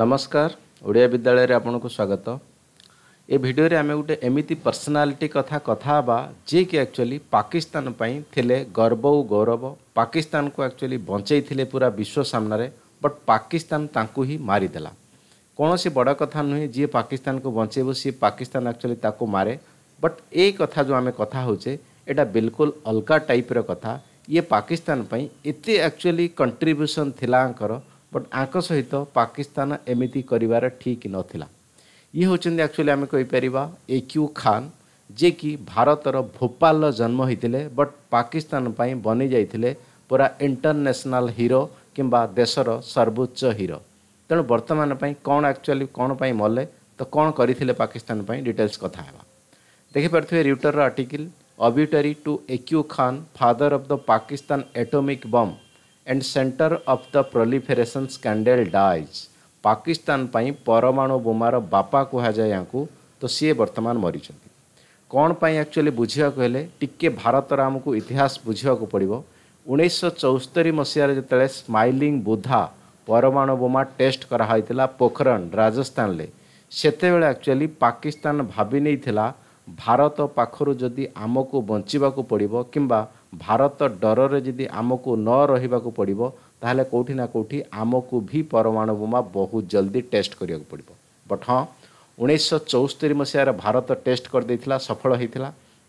ନମସ୍କାର ଓଡ଼ିଆ ବିଦ୍ୟାଳୟରେ ଆପଣଙ୍କୁ ସ୍ୱାଗତ ଏ ଭିଡ଼ିଓରେ ଆମେ ଗୋଟେ ଏମିତି ପର୍ସନାଲିଟି କଥା କଥା ହେବା ଯିଏକି ଆକ୍ଚୁଆଲି ପାକିସ୍ତାନ ପାଇଁ ଥିଲେ ଗର୍ବ ଓ ଗୌରବ ପାକିସ୍ତାନକୁ ଆକ୍ଚୁଆଲି ବଞ୍ଚେଇଥିଲେ ପୁରା ବିଶ୍ୱ ସାମ୍ନାରେ ବଟ୍ ପାକିସ୍ତାନ ତାଙ୍କୁ ହିଁ ମାରିଦେଲା କୌଣସି ବଡ଼ କଥା ନୁହେଁ ଯିଏ ପାକିସ୍ତାନକୁ ବଞ୍ଚେଇବ ସିଏ ପାକିସ୍ତାନ ଆକ୍ଚୁଆଲି ତାକୁ ମାରେ ବଟ୍ ଏ କଥା ଯେଉଁ ଆମେ କଥା ହେଉଛେ ଏଇଟା ବିଲକୁଲ ଅଲଗା ଟାଇପ୍ର କଥା ଇଏ ପାକିସ୍ତାନ ପାଇଁ ଏତେ ଆକ୍ଚୁଆଲି କଣ୍ଟ୍ରିବ୍ୟୁସନ୍ ଥିଲା ଆଙ୍କର ବଟ୍ ଆଙ୍କ ସହିତ ପାକିସ୍ତାନ ଏମିତି କରିବାର ଠିକ୍ ନଥିଲା ଇଏ ହେଉଛନ୍ତି ଆକ୍ଚୁଆଲି ଆମେ କହିପାରିବା ଏ କ୍ୟୁ ଖାନ୍ ଯିଏକି ଭାରତର ଭୋପାଲର ଜନ୍ମ ହୋଇଥିଲେ ବଟ୍ ପାକିସ୍ତାନ ପାଇଁ ବନେଇ ଯାଇଥିଲେ ପୁରା ଇଣ୍ଟରନ୍ୟାସନାଲ୍ ହିରୋ କିମ୍ବା ଦେଶର ସର୍ବୋଚ୍ଚ ହିରୋ ତେଣୁ ବର୍ତ୍ତମାନ ପାଇଁ କ'ଣ ଆକ୍ଚୁଆଲି କ'ଣ ପାଇଁ ମଲେ ତ କ'ଣ କରିଥିଲେ ପାକିସ୍ତାନ ପାଇଁ ଡିଟେଲ୍ସ କଥା ହେବା ଦେଖିପାରୁଥିବେ ରିଉଟର୍ର article obituary to A Q Khan father of the Pakistan atomic bomb and centre of the proliferation scandal dies Pakistan ପାଇଁ ପରମାଣୁ ବୋମାର ବାପା କୁହାଯାଏ ୟାଙ୍କୁ ତ ସିଏ ବର୍ତ୍ତମାନ ମରିଛନ୍ତି କ'ଣ ପାଇଁ ଆକ୍ଚୁଆଲି ବୁଝିବାକୁ ହେଲେ ଟିକିଏ ଭାରତର ଆମକୁ ଇତିହାସ ବୁଝିବାକୁ ପଡ଼ିବ ଉଣେଇଶହ ଚଉସ୍ତରୀ ମସିହାରେ ଯେତେବେଳେ ସ୍ମାଇଲିଂ ବୁଧା ପରମାଣୁ ବୋମା ଟେଷ୍ଟ କରାହୋଇଥିଲା ପୋଖରଣ ରାଜସ୍ଥାନରେ ସେତେବେଳେ ଆକ୍ଚୁଆଲି ପାକିସ୍ତାନ ଭାବି ନେଇଥିଲା ଭାରତ ପାଖରୁ ଯଦି ଆମକୁ ବଞ୍ଚିବାକୁ ପଡ଼ିବ କିମ୍ବା ଭାରତ ଡରରେ ଯଦି ଆମକୁ ନ ରହିବାକୁ ପଡ଼ିବ ତାହେଲେ କେଉଁଠି ନା କେଉଁଠି ଆମକୁ ବି ପରମାଣୁ ବୋମା ବହୁତ ଜଲ୍ଦି ଟେଷ୍ଟ କରିବାକୁ ପଡ଼ିବ ବଟ୍ ହଁ ଉଣେଇଶହ ଚଉସ୍ତରି ମସିହାରେ ଭାରତ ଟେଷ୍ଟ କରିଦେଇଥିଲା ସଫଳ ହୋଇଥିଲା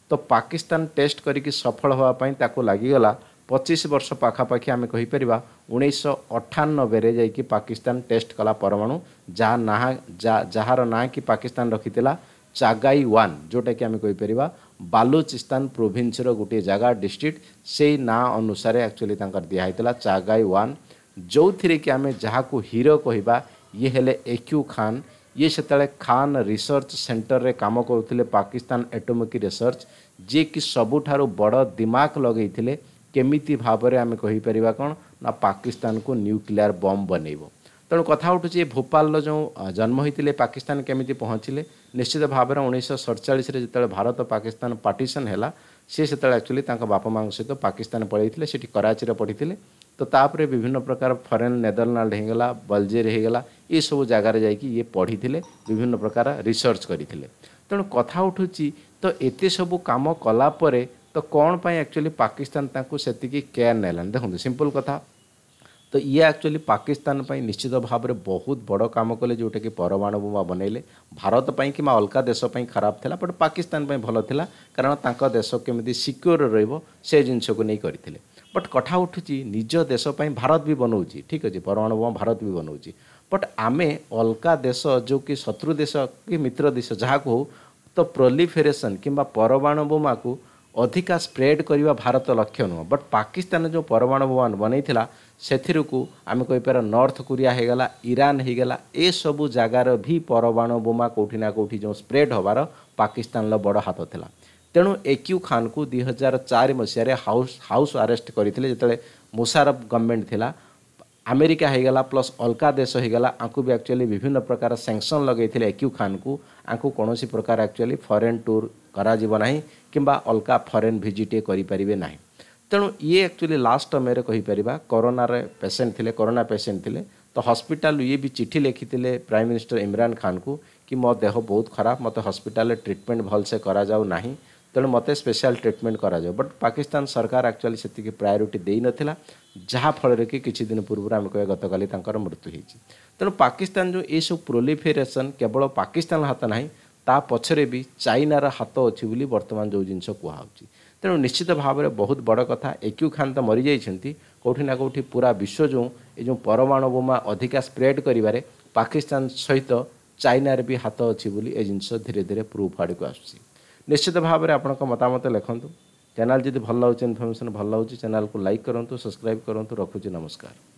ତ ପାକିସ୍ତାନ ଟେଷ୍ଟ କରିକି ସଫଳ ହେବା ପାଇଁ ତାକୁ ଲାଗିଗଲା ପଚିଶ ବର୍ଷ ପାଖାପାଖି ଆମେ କହିପାରିବା ଉଣେଇଶହ ଅଠାନବେରେ ଯାଇକି ପାକିସ୍ତାନ ଟେଷ୍ଟ କଲା ପରମାଣୁ ଯାହା ନାହା ଯାହାର ନାଁ କି ପାକିସ୍ତାନ ରଖିଥିଲା चगई वन जोटा कि आम कहीपर बालूचिस्तान प्रोभिन्सर गोटे जगह डिस्ट्रिक्ट से ना अनुसार एक्चुअली दिहला चगई वन जो थी कि आम जहाँ को हिरो कह ये हेले एक्यू खान ये से खान रिसर्च सेंटर रे काम करुले पाकिस्तान एटोमिक रिसर्च जी कि सबुठ बड़ दिमाग लगे केमी भाव में आम कहीपर कौन ना पाकिस्तान को न्यूक्लियर बम बनेब ତେଣୁ କଥା ଉଠୁଛି ଏ ଭୋପାଲର ଯେଉଁ ଜନ୍ମ ହୋଇଥିଲେ ପାକିସ୍ତାନ କେମିତି ପହଞ୍ଚିଲେ ନିଶ୍ଚିତ ଭାବରେ ଉଣେଇଶହ ସତଚାଳିଶରେ ଯେତେବେଳେ ଭାରତ ପାକିସ୍ତାନ ପାର୍ଟିସନ୍ ହେଲା ସିଏ ସେତେବେଳେ ଆକ୍ଚୁଆଲି ତାଙ୍କ ବାପା ମାଆଙ୍କ ସହିତ ପାକିସ୍ତାନ ପଳେଇଥିଲେ ସେଠି କରାଚିରେ ପଢ଼ିଥିଲେ ତ ତାପରେ ବିଭିନ୍ନ ପ୍ରକାର ଫରେନ୍ ନେଦରଲ୍ୟାଣ୍ଡ ହେଇଗଲା ବଲଜେର ହେଇଗଲା ଏସବୁ ଜାଗାରେ ଯାଇକି ଇଏ ପଢ଼ିଥିଲେ ବିଭିନ୍ନ ପ୍ରକାର ରିସର୍ଚ୍ଚ କରିଥିଲେ ତେଣୁ କଥା ଉଠୁଛି ତ ଏତେ ସବୁ କାମ କଲା ପରେ ତ କ'ଣ ପାଇଁ ଆକ୍ଚୁଆଲି ପାକିସ୍ତାନ ତାଙ୍କୁ ସେତିକି କେୟାର୍ ନେଲାନି ଦେଖନ୍ତୁ ସିମ୍ପଲ୍ କଥା ତ ଇଏ ଆକ୍ଚୁଆଲି ପାକିସ୍ତାନ ପାଇଁ ନିଶ୍ଚିତ ଭାବରେ ବହୁତ ବଡ଼ କାମ କଲେ ଯେଉଁଟାକି ପରମାଣୁ ବୋମା ବନେଇଲେ ଭାରତ ପାଇଁ କିମ୍ବା ଅଲଗା ଦେଶ ପାଇଁ ଖରାପ ଥିଲା ବଟ୍ ପାକିସ୍ତାନ ପାଇଁ ଭଲ ଥିଲା କାରଣ ତାଙ୍କ ଦେଶ କେମିତି ସିକ୍ୟୁର ରହିବ ସେ ଜିନିଷକୁ ନେଇ କରିଥିଲେ ବଟ୍ କଥା ଉଠୁଛି ନିଜ ଦେଶ ପାଇଁ ଭାରତ ବି ବନାଉଛି ଠିକ୍ ଅଛି ପରମାଣୁ ବୋମା ଭାରତ ବି ବନାଉଛି ବଟ୍ ଆମେ ଅଲଗା ଦେଶ ଯେଉଁ କି ଶତ୍ରୁ ଦେଶ କି ମିତ୍ର ଦେଶ ଯାହାକୁ ହଉ ତ ପ୍ରୋଲିଫେରେସନ୍ କିମ୍ବା ପରମାଣୁ ବୋମାକୁ ଅଧିକା ସ୍ପ୍ରେଡ୍ କରିବା ଭାରତ ଲକ୍ଷ୍ୟ ନୁହଁ ବଟ୍ ପାକିସ୍ତାନ ଯେଉଁ ପରମାଣୁ ବୋମାନ ବନେଇଥିଲା ସେଥିରକୁ ଆମେ କହିପାରିବା ନର୍ଥ କୋରିଆ ହେଇଗଲା ଇରାନ ହେଇଗଲା ଏସବୁ ଜାଗାର ବି ପରମାଣୁ ବୋମା କେଉଁଠି ନା କେଉଁଠି ଯେଉଁ ସ୍ପ୍ରେଡ୍ ହେବାର ପାକିସ୍ତାନର ବଡ଼ ହାତ ଥିଲା ତେଣୁ ଏକ୍ୟୁ ଖାନକୁ ଦୁଇ ହଜାର ଚାରି ମସିହାରେ ହାଉସ୍ ହାଉସ୍ ଆରେଷ୍ଟ କରିଥିଲେ ଯେତେବେଳେ ମୁସାରଫ ଗଭର୍ଣ୍ଣମେଣ୍ଟ ଥିଲା ଆମେରିକା ହୋଇଗଲା ପ୍ଲସ୍ ଅଲଗା ଦେଶ ହୋଇଗଲା ଆଙ୍କୁ ବି ଆକ୍ଚୁଆଲି ବିଭିନ୍ନ ପ୍ରକାର ସାଙ୍କସନ୍ ଲଗାଇଥିଲେ ଏକ୍ୟୁ ଖାନ୍କୁ ଆଙ୍କୁ କୌଣସି ପ୍ରକାର ଆକ୍ଚୁଆଲି ଫରେନ୍ ଟୁର୍ କରାଯିବ ନାହିଁ କିମ୍ବା ଅଲଗା ଫରେନ୍ ଭିଜିଟ୍ କରିପାରିବେ ନାହିଁ ତେଣୁ ଇଏ ଆକ୍ଚୁଆଲି ଲାଷ୍ଟ ସମୟରେ କହିପାରିବା କରୋନାରେ ପେସେଣ୍ଟ ଥିଲେ କରୋନା ପେସେଣ୍ଟ ଥିଲେ ତ ହସ୍ପିଟାଲ ଇଏ ବି ଚିଠି ଲେଖିଥିଲେ ପ୍ରାଇମ୍ ମିନିଷ୍ଟର ଇମ୍ରାନ୍ ଖାନ୍କୁ କି ମୋ ଦେହ ବହୁତ ଖରାପ ମୋତେ ହସ୍ପିଟାଲରେ ଟ୍ରିଟମେଣ୍ଟ ଭଲସେ କରାଯାଉ ନାହିଁ ᱛᱮᱱᱚ মতᱮ স্পেশাল ᱴᱨᱤᱴᱢᱮᱱᱴ কৰা যাও বাট ᱯᱟᱠᱤᱥᱛᱟᱱ ᱥᱚᱨᱠᱟᱨ ᱮᱠᱪᱩᱞᱤ ᱥᱮᱛᱤᱠᱮ ᱯᱨᱟᱭᱚᱨᱤᱴᱤ ᱫᱮᱭ ᱱᱟᱛᱤᱞᱟ ᱡᱟᱦᱟ ᱯᱷᱚᱲᱮ ᱠᱤ ᱠᱤᱪᱷᱤ ᱫᱤᱱ ᱯᱩᱨᱵᱚᱨ ᱟᱢᱠᱚ ᱜᱚᱛᱚ ᱠᱟᱞᱤ ᱛᱟᱝᱠᱟᱨ ᱢᱩᱨᱛᱩ ᱦᱮᱡ ᱛᱤ ᱛᱮᱱᱚ ᱯᱟᱠᱤᱥᱛᱟᱱ ᱡᱚ ᱮ ᱥᱚᱵ ᱯᱨᱚᱞᱤᱯᱷᱮᱨᱮᱥᱚᱱ ᱠᱮᱵᱚᱞᱚ ᱯᱟᱠᱤᱥᱛᱟᱱ ᱦᱟᱛᱟ ᱱᱟᱦᱤ ᱛᱟ ପᱚᱪᱷᱨᱮ ᱵᱤ ᱪᱟᱭᱱᱟᱨᱟ ᱦᱟᱛᱚ ᱟᱪᱷᱤ ᱵᱩᱞᱤ ᱵᱟᱨᱛᱢᱟᱱ ᱡᱚ ᱡᱤᱱᱥᱚ ᱠ ନିଶ୍ଚିତ ଭାବରେ ଆପଣଙ୍କ ମତାମତ ଲେଖନ୍ତୁ ଚ୍ୟାନେଲ୍ ଯଦି ଭଲ ଲାଗୁଛି ଇନଫର୍ମେସନ୍ ଭଲ ଲାଗୁଛି ଚ୍ୟାନେଲ୍କୁ ଲାଇକ୍ କରନ୍ତୁ ସବସ୍କ୍ରାଇବ୍ କରନ୍ତୁ ରଖୁଛି ନମସ୍କାର